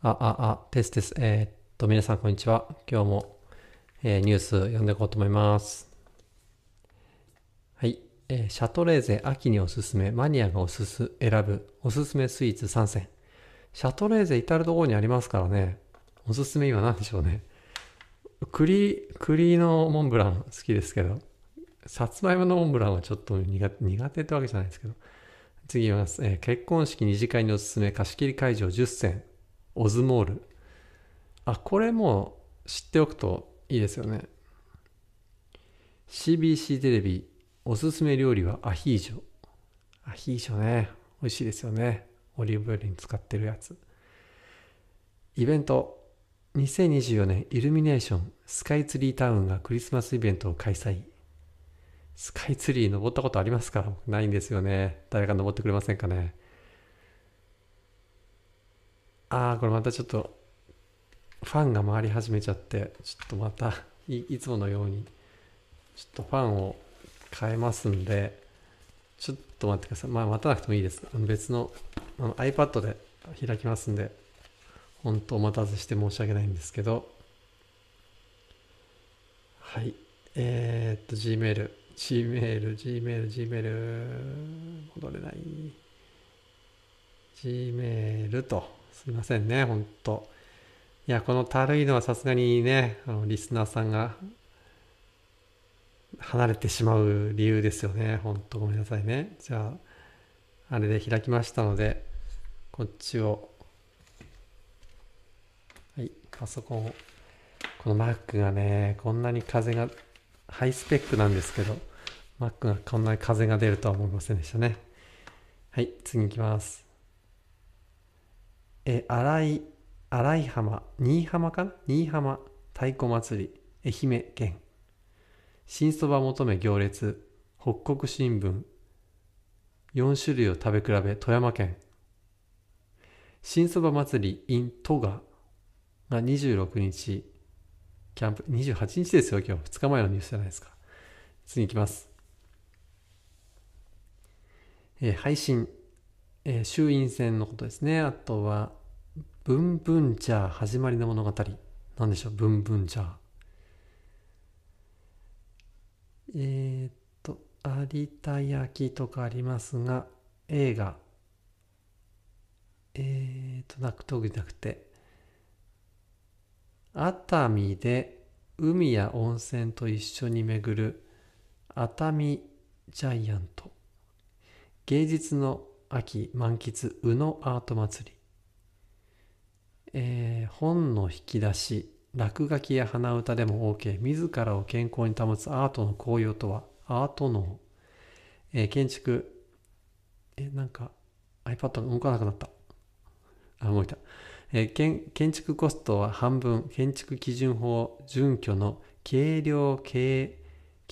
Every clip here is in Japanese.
あ、あ、あ、テスです。えー、っと、皆さんこんにちは。今日も、えー、ニュース読んでいこうと思います。はい。えー、シャトレーゼ秋におすすめ、マニアがおすす、選ぶ、おすすめスイーツ3選。シャトレーゼ至るところにありますからね。おすすめ今何でしょうね。栗、栗のモンブラン好きですけど、さつまいものモンブランはちょっと苦手、苦手ってわけじゃないですけど。次います。えー、結婚式二次会におすすめ、貸し切り会場10選。オズモール。あ、これも知っておくといいですよね。CBC テレビ、おすすめ料理はアヒージョ。アヒージョね、美味しいですよね。オリーブオイルに使ってるやつ。イベント、2024年イルミネーションスカイツリータウンがクリスマスイベントを開催。スカイツリー登ったことありますかないんですよね。誰か登ってくれませんかね。ああ、これまたちょっと、ファンが回り始めちゃって、ちょっとまたい、いつものように、ちょっとファンを変えますんで、ちょっと待ってください。まあ、待たなくてもいいです。別のあの iPad で開きますんで、本当お待たせして申し訳ないんですけど、はい。えー、っと、Gmail、Gmail、Gmail、Gmail、戻れない。Gmail と。すいませんね、ほんと。いや、このたるいのはさすがにね、あの、リスナーさんが離れてしまう理由ですよね。ほんとごめんなさいね。じゃあ、あれで開きましたので、こっちを、はい、パソコンを。この Mac がね、こんなに風が、ハイスペックなんですけど、Mac がこんなに風が出るとは思いませんでしたね。はい、次行きます。え新井新井浜新居浜かな新居浜太鼓祭り愛媛県新そば求め行列北国新聞4種類を食べ比べ富山県新そば祭り in 戸賀が26日キャンプ28日ですよ今日2日前のニュースじゃないですか次いきます、えー、配信、えー、衆院選のことですねあとはブンブンジャー始まりの物語。なんでしょう、ブンブンジャー。えー、っと、有田焼とかありますが、映画。えー、っと、納得じゃなくて、熱海で海や温泉と一緒に巡る熱海ジャイアント。芸術の秋満喫宇野アート祭り。えー、本の引き出し、落書きや鼻歌でも OK、自らを健康に保つアートの効用とは、アートの、えー、建築、えなんか iPad が動かなくなった。あ、動いた。えー、建建築コストは半分、建築基準法準拠の軽量軽、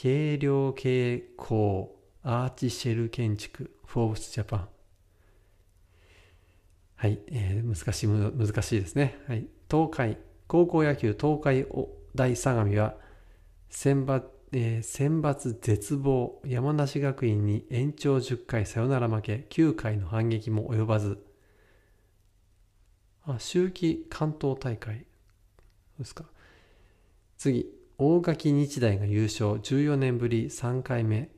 軽量傾向アーチシェル建築、フォーブスジャパン。はい、えー、難しい、難しいですね。はい、東海、高校野球東海大相模は選抜、えー、選抜絶望、山梨学院に延長10回サヨナラ負け、9回の反撃も及ばず、あ、秋季関東大会。ですか。次、大垣日大が優勝、14年ぶり3回目、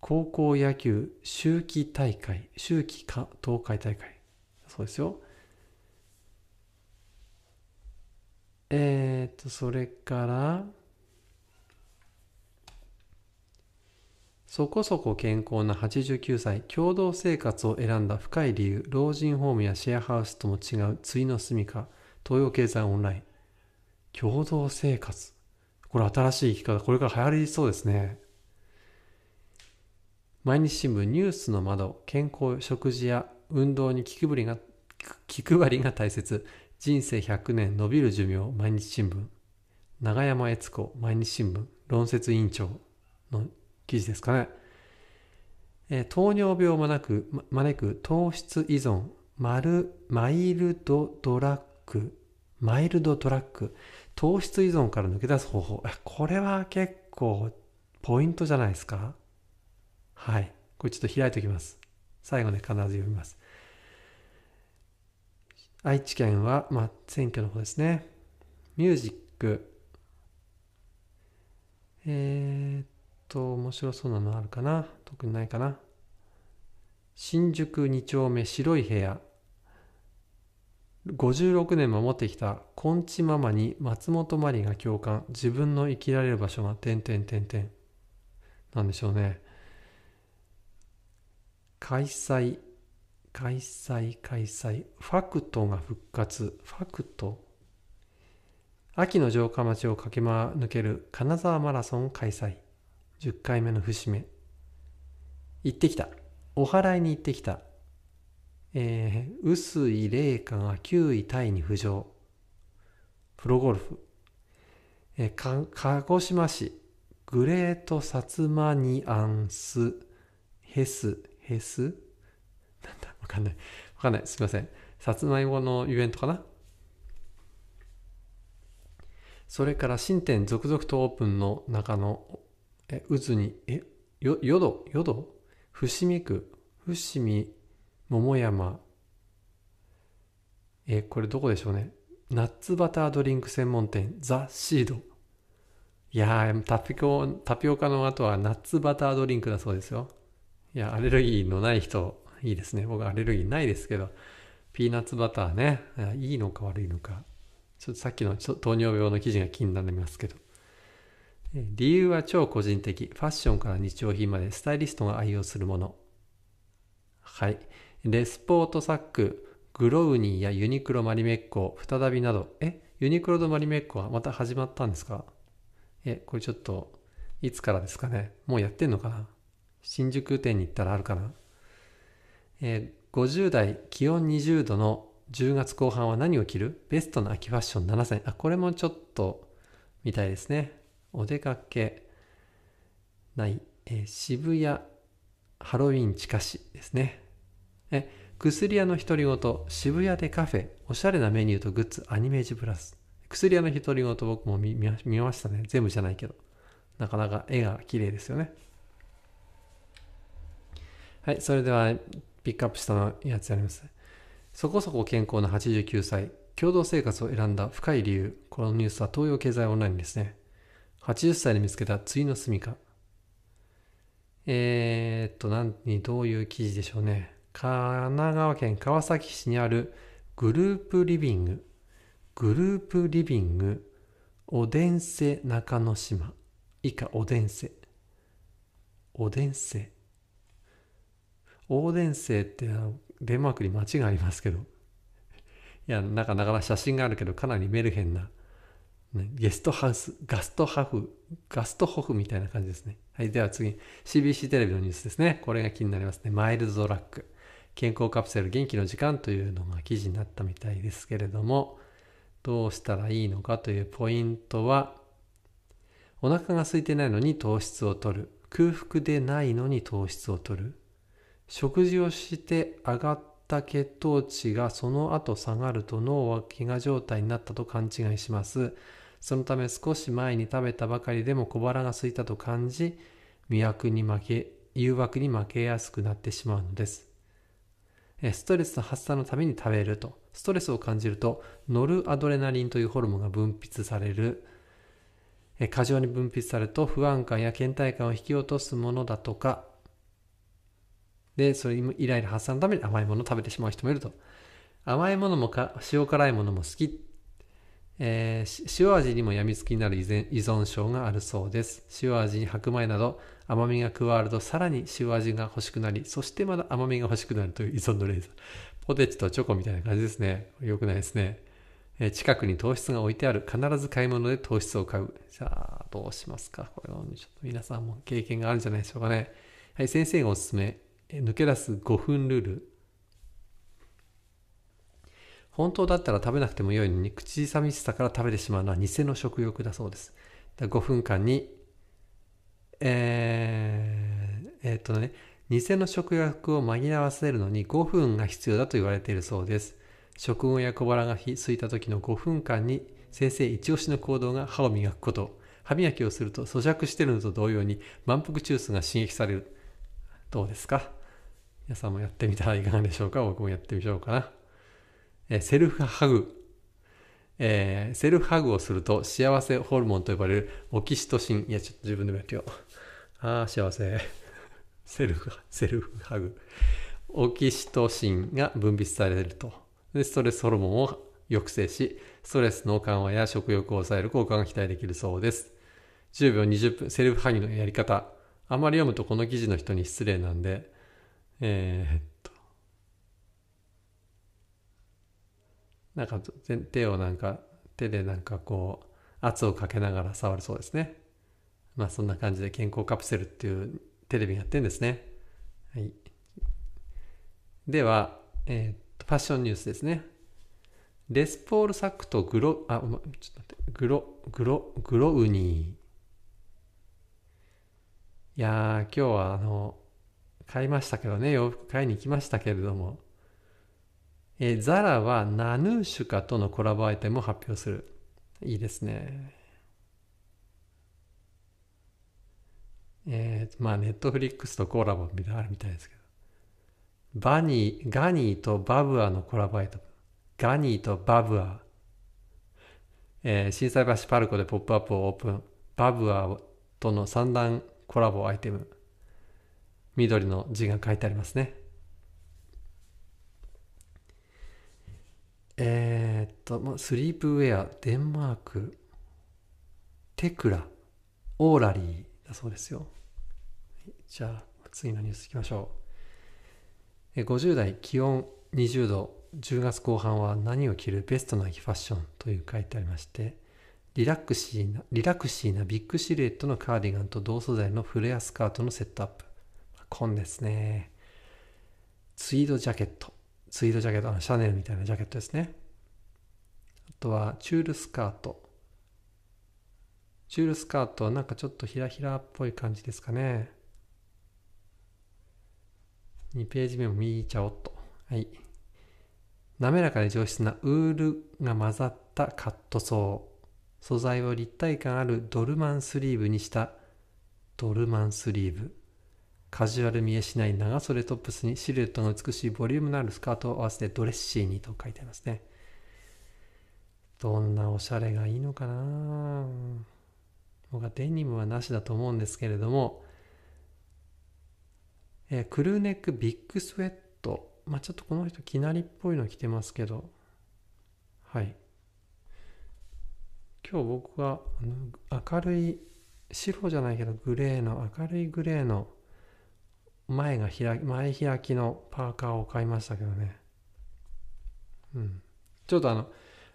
高校野球秋季大会、秋季か東海大会。そうですよ。えっ、ー、と、それから、そこそこ健康な89歳、共同生活を選んだ深い理由、老人ホームやシェアハウスとも違う次の住みか、東洋経済オンライン。共同生活。これ新しい生き方、これから流行りそうですね。毎日新聞ニュースの窓、健康、食事や運動に気配りが気配りが大切人生100年伸びる寿命毎日新聞永山悦子毎日新聞論説委員長の記事ですかね、えー、糖尿病を招く、ま、招く糖質依存マルマイルドドラッグマイルドドラッグ糖質依存から抜け出す方法これは結構ポイントじゃないですかはいこれちょっと開いておきます最後ね必ず読みます愛知県は、まあ、選挙の方ですね。ミュージック。えー、っと、面白そうなのあるかな特にないかな。新宿2丁目白い部屋。56年守ってきたこんちママに松本まりが共感。自分の生きられる場所が、てんてんてんてん。なんでしょうね。開催開催、開催。ファクトが復活。ファクト。秋の城下町を駆け抜ける金沢マラソン開催。10回目の節目。行ってきた。お祓いに行ってきた。えー、臼井玲香が9位タイに浮上。プロゴルフ。えー、鹿児島市、グレートサツマニアンス、ヘス、ヘスなんだわかんない。わかんない。すいません。さつまいものゆえんとかなそれから新店続々とオープンの中のえ渦に、え、よ、よど、よど伏見区、伏見、桃山。え、これどこでしょうね。ナッツバタードリンク専門店、ザ・シード。いやタピコ、タピオカの後はナッツバタードリンクだそうですよ。いや、アレルギーのない人いいですね。僕アレルギーないですけど、ピーナッツバターね、いいのか悪いのか。ちょっとさっきの糖尿病の記事が気になりますけど。理由は超個人的。ファッションから日用品までスタイリストが愛用するもの。はい。レスポートサック、グロウニーやユニクロマリメッコ、再びなど。えユニクロとマリメッコはまた始まったんですかえ、これちょっと、いつからですかねもうやってんのかな新宿店に行ったらあるかなえー、50代気温20度の10月後半は何を着るベストな秋ファッション7選。あ、これもちょっと見たいですね。お出かけない、えー、渋谷ハロウィン近しですね。え、薬屋の独り言、渋谷でカフェ、おしゃれなメニューとグッズ、アニメージプラス。薬屋の独り言僕も見見ましたね。全部じゃないけど。なかなか絵が綺麗ですよね。はい、それではピックアップしたやつあります。そこそこ健康な89歳、共同生活を選んだ深い理由。このニュースは東洋経済オンラインですね。80歳で見つけた次の住みか。えー、っと、何、どういう記事でしょうね。神奈川県川崎市にあるグループリビング。グループリビング、おでんせ中之島。以下、おでんせ。おでんせ。オーデンセーってデンマークに街がありますけど、いや、なかなか写真があるけど、かなりメルヘンな、ゲストハウス、ガストハフ、ガストホフみたいな感じですね。はい、では次、CBC テレビのニュースですね。これが気になりますね。マイルズドラック。健康カプセル元気の時間というのが記事になったみたいですけれども、どうしたらいいのかというポイントは、お腹が空いてないのに糖質を取る。空腹でないのに糖質を取る。食事をして上がった血糖値がその後下がると脳は飢餓状態になったと勘違いします。そのため少し前に食べたばかりでも小腹が空いたと感じ、魅惑に負け、誘惑に負けやすくなってしまうのです。ストレス発散のために食べると。ストレスを感じると、ノルアドレナリンというホルモンが分泌される。過剰に分泌されると不安感や倦怠感を引き落とすものだとか、で、それイライラ発散のために甘いものを食べてしまう人もいると。甘いものもか塩辛いものも好き。えー、塩味にも病みつきになる依存症があるそうです。塩味に白米など甘みが加わるとさらに塩味が欲しくなり、そしてまだ甘みが欲しくなるという依存の連鎖。ポテチとチョコみたいな感じですね。よくないですね。えー、近くに糖質が置いてある。必ず買い物で糖質を買う。じゃあ、どうしますかこれはちょっと皆さんも経験があるんじゃないでしょうかね。はい、先生がおすすめ抜け出す5分ルール本当だったら食べなくてもよいのに口寂しさから食べてしまうのは偽の食欲だそうです5分間にえー、えー、っとね偽の食欲を紛らわせるのに5分が必要だと言われているそうです食後や小腹がすいた時の5分間に先生一押しの行動が歯を磨くこと歯磨きをすると咀嚼してるのと同様に満腹中枢が刺激されるどうですか皆さんもやってみたらいかがでしょうか僕もやってみましょうかな。えセルフハグ。えー、セルフハグをすると幸せホルモンと呼ばれるオキシトシン。いや、ちょっと自分でもやってよう。ああ、幸せ。セルフ、セルフハグ。オキシトシンが分泌されると。で、ストレスホルモンを抑制し、ストレスの緩和や食欲を抑える効果が期待できるそうです。10秒20分、セルフハグのやり方。あまり読むとこの記事の人に失礼なんで、えー、っと、なんか手をなんか、手でなんかこう、圧をかけながら触るそうですね。まあそんな感じで健康カプセルっていうテレビやってんですね。はい。では、えー、っと、ファッションニュースですね。レスポールサックとグロ、あ、ちょっと待って、グロ、グロ、グロウニー。いやー、今日はあの、買いましたけどね、洋服買いに行きましたけれども、えー、ザラはナヌーシュカとのコラボアイテムを発表する。いいですね。えー、まあ、ネットフリックスとコラボみたいあるみたいですけど。バニー、ガニーとバブアのコラボアイテム。ガニーとバブア。えー、震災橋パルコでポップアップをオープン。バブアとの三段コラボアイテム。緑の字が書いてありますね。えー、っと、スリープウェア、デンマーク、テクラ、オーラリーだそうですよ。じゃあ、次のニュースいきましょう。え50代、気温20度、10月後半は何を着るベストなファッションという書いてありまして、リラックシーな、リラクシーなビッグシルエットのカーディガンと同素材のフレアスカートのセットアップ。紺ですね。ツイードジャケット。ツイードジャケット、あのシャネルみたいなジャケットですね。あとは、チュールスカート。チュールスカートはなんかちょっとひらひらっぽい感じですかね。2ページ目も見ちゃおっと。はい。滑らかで上質なウールが混ざったカットソー。素材を立体感あるドルマンスリーブにしたドルマンスリーブ。カジュアル見えしない長袖トップスにシルエットの美しいボリュームのあるスカートを合わせてドレッシーにと書いてありますね。どんなおしゃれがいいのかな僕はデニムはなしだと思うんですけれども、えー、クルーネックビッグスウェット。まあ、ちょっとこの人きなりっぽいの着てますけど、はい。今日僕は明るい白じゃないけどグレーの明るいグレーの前が開き、前開きのパーカーを買いましたけどね。うん。ちょっとあの、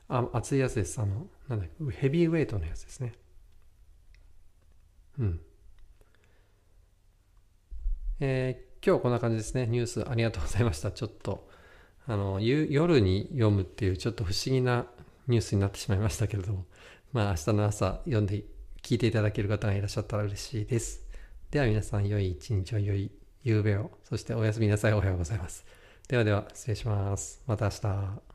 あ熱いやつです。あの、なんだっけ、ヘビーウェイトのやつですね。うん。えー、今日こんな感じですね。ニュースありがとうございました。ちょっと、あの、夜に読むっていうちょっと不思議なニュースになってしまいましたけれども、まあ明日の朝読んで、聞いていただける方がいらっしゃったら嬉しいです。では皆さん良い一日を良い夕べを、そしておやすみなさい。おはようございます。ではでは、失礼します。また明日。